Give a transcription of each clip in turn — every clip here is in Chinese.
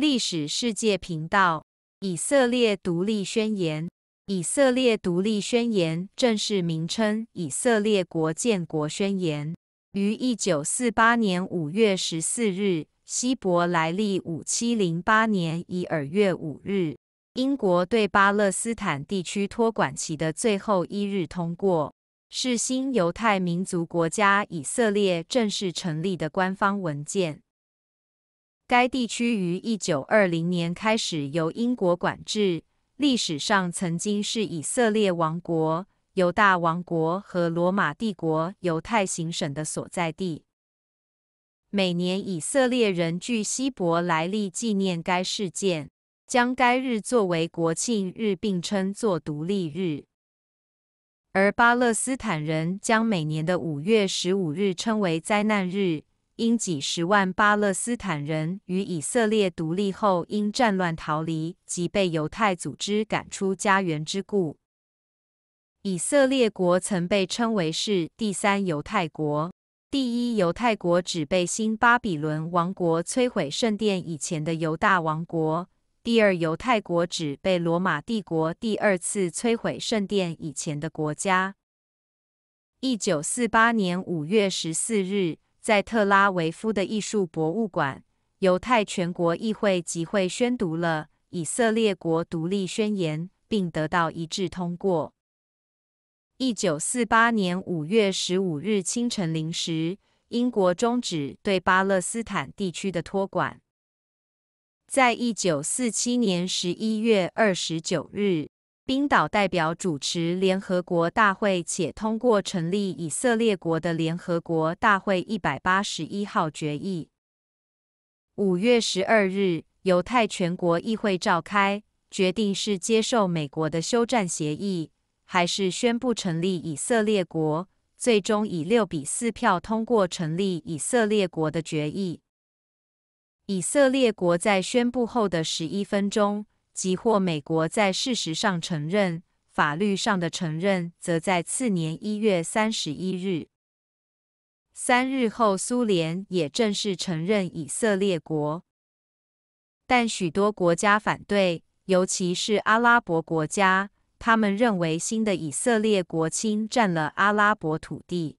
历史世界频道。以色列独立宣言。以色列独立宣言正式名称《以色列国建国宣言》，于一九四八年五月十四日（希伯来历五七零八年一二月五日），英国对巴勒斯坦地区托管期的最后一日通过，是新犹太民族国家以色列正式成立的官方文件。该地区于一九二零年开始由英国管制，历史上曾经是以色列王国、犹大王国和罗马帝国犹太行省的所在地。每年以色列人据希伯来历纪念该事件，将该日作为国庆日，并称作独立日；而巴勒斯坦人将每年的五月十五日称为灾难日。因几十万巴勒斯坦人与以色列独立后因战乱逃离及被犹太组织赶出家园之故，以色列国曾被称为是第三犹太国。第一犹太国指被新巴比伦王国摧毁圣殿以前的犹大王国；第二犹太国指被罗马帝国第二次摧毁圣殿以前的国家。一九四八年五月十四日。在特拉维夫的艺术博物馆，犹太全国议会集会宣读了以色列国独立宣言，并得到一致通过。一九四八年五月十五日清晨零时，英国终止对巴勒斯坦地区的托管。在一九四七年十一月二十九日。冰岛代表主持联合国大会，且通过成立以色列国的联合国大会一百八十一号决议。五月十二日，犹太全国议会召开，决定是接受美国的休战协议，还是宣布成立以色列国。最终以六比四票通过成立以色列国的决议。以色列国在宣布后的十一分钟。即或美国在事实上承认，法律上的承认则在次年一月三十一日。三日后，苏联也正式承认以色列国，但许多国家反对，尤其是阿拉伯国家，他们认为新的以色列国侵占了阿拉伯土地。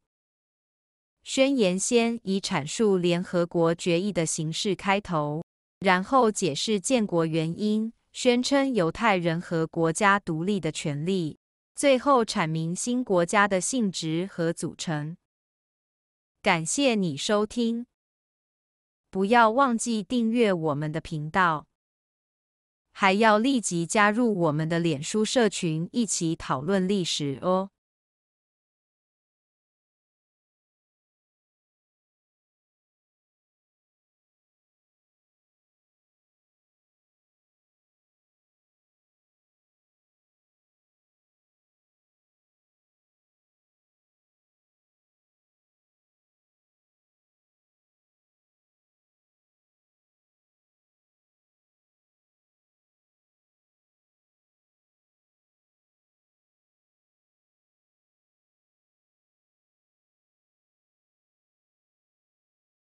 宣言先以阐述联合国决议的形式开头，然后解释建国原因。宣称犹太人和国家独立的权利。最后阐明新国家的性质和组成。感谢你收听，不要忘记订阅我们的频道，还要立即加入我们的脸书社群，一起讨论历史哦。